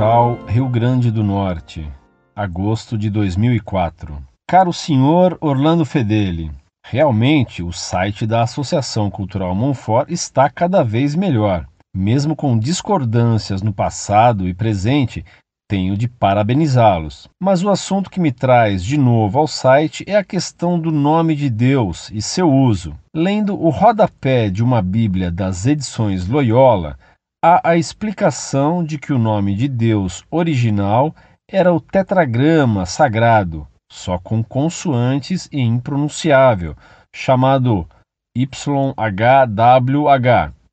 Natal, Rio Grande do Norte, agosto de 2004. Caro senhor Orlando Fedeli, realmente o site da Associação Cultural Monfort está cada vez melhor. Mesmo com discordâncias no passado e presente, tenho de parabenizá-los. Mas o assunto que me traz de novo ao site é a questão do nome de Deus e seu uso. Lendo o rodapé de uma Bíblia das edições Loyola, há a explicação de que o nome de Deus original era o tetragrama sagrado, só com consoantes e impronunciável, chamado YHWH.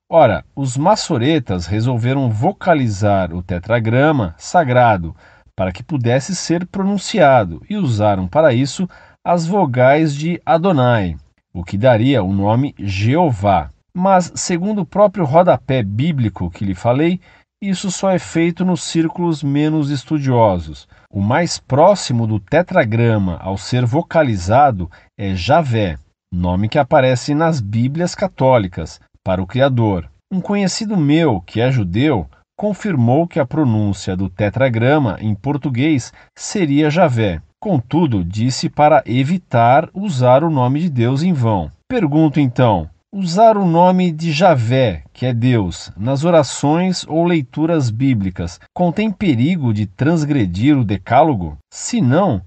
Ora, os maçoretas resolveram vocalizar o tetragrama sagrado para que pudesse ser pronunciado e usaram para isso as vogais de Adonai, o que daria o nome Jeová mas, segundo o próprio rodapé bíblico que lhe falei, isso só é feito nos círculos menos estudiosos. O mais próximo do tetragrama ao ser vocalizado é Javé, nome que aparece nas Bíblias católicas, para o Criador. Um conhecido meu, que é judeu, confirmou que a pronúncia do tetragrama em português seria Javé. Contudo, disse para evitar usar o nome de Deus em vão. Pergunto então: usar o nome de Javé, que é Deus, nas orações ou leituras bíblicas contém perigo de transgredir o decálogo? Se não,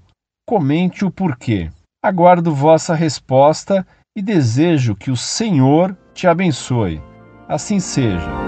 comente o porquê. Aguardo vossa resposta e desejo que o Senhor te abençoe. Assim seja.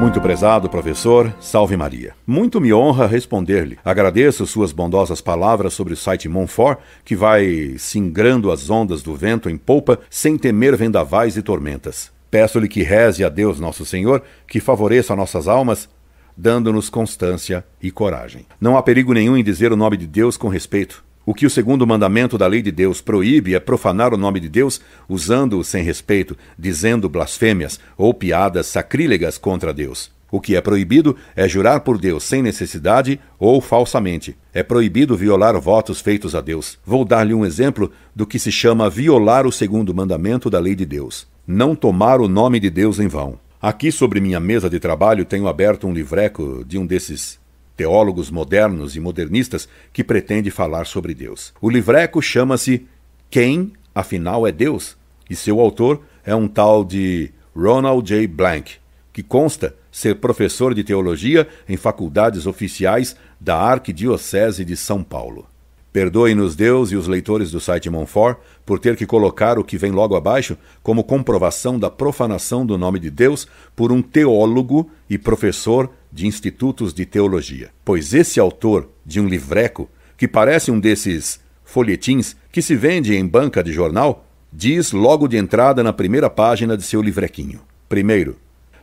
Muito prezado professor, salve Maria. Muito me honra responder-lhe. Agradeço suas bondosas palavras sobre o site Monfort, que vai singrando as ondas do vento em polpa sem temer vendavais e tormentas. Peço-lhe que reze a Deus Nosso Senhor, que favoreça nossas almas, dando-nos constância e coragem. Não há perigo nenhum em dizer o nome de Deus com respeito. O que o segundo mandamento da lei de Deus proíbe é profanar o nome de Deus usando-o sem respeito, dizendo blasfêmias ou piadas sacrílegas contra Deus. O que é proibido é jurar por Deus sem necessidade ou falsamente. É proibido violar votos feitos a Deus. Vou dar-lhe um exemplo do que se chama violar o segundo mandamento da lei de Deus: não tomar o nome de Deus em vão. Aqui sobre minha mesa de trabalho tenho aberto um livreco de um desses teólogos modernos e modernistas que pretende falar sobre Deus. O livreco chama-se Quem, afinal, é Deus? e seu autor é um tal de Ronald J. Blank, que consta ser professor de teologia em faculdades oficiais da Arquidiocese de São Paulo. Perdoe-nos Deus e os leitores do site Monfort por ter que colocar o que vem logo abaixo como comprovação da profanação do nome de Deus por um teólogo e professor de institutos de teologia. Pois esse autor de um livreco, que parece um desses folhetins que se vende em banca de jornal, diz logo de entrada na primeira página de seu livrequinho: Primeiro,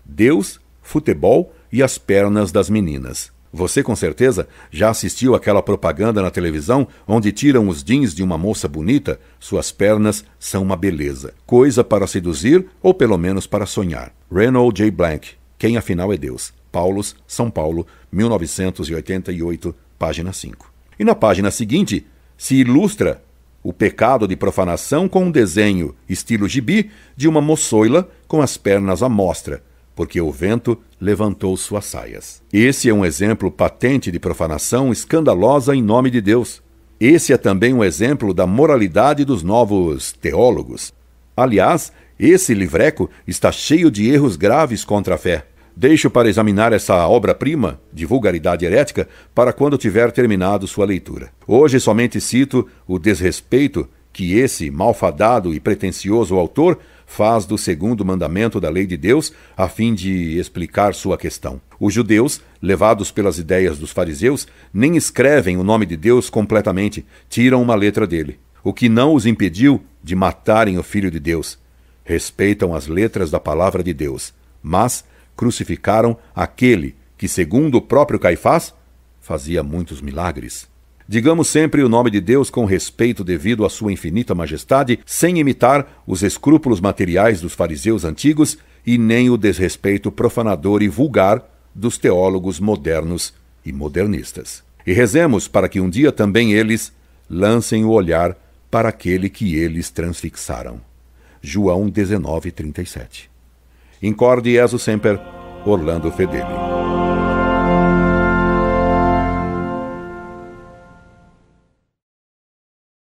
Deus, futebol e as pernas das meninas. Você com certeza já assistiu àquela propaganda na televisão onde tiram os jeans de uma moça bonita, suas pernas são uma beleza, coisa para seduzir ou pelo menos para sonhar. Reynolds J. Blank, Quem afinal é Deus? Paulos, São Paulo, 1988, página 5. E na página seguinte se ilustra o pecado de profanação com um desenho, estilo gibi, de uma moçoila com as pernas à mostra porque o vento levantou suas saias. Esse é um exemplo patente de profanação escandalosa em nome de Deus. Esse é também um exemplo da moralidade dos novos teólogos. Aliás, esse livreco está cheio de erros graves contra a fé. Deixo para examinar essa obra-prima de vulgaridade herética para quando tiver terminado sua leitura. Hoje somente cito o desrespeito que esse malfadado e pretensioso autor faz do segundo mandamento da lei de Deus, a fim de explicar sua questão. Os judeus, levados pelas ideias dos fariseus, nem escrevem o nome de Deus completamente, tiram uma letra dele, o que não os impediu de matarem o filho de Deus. Respeitam as letras da palavra de Deus, mas crucificaram aquele que, segundo o próprio Caifás, fazia muitos milagres. Digamos sempre o nome de Deus com respeito devido à sua infinita majestade, sem imitar os escrúpulos materiais dos fariseus antigos e nem o desrespeito profanador e vulgar dos teólogos modernos e modernistas. E rezemos para que um dia também eles lancem o olhar para aquele que eles transfixaram. João 19:37. Incorde Jesus Semper, Orlando Fedeli.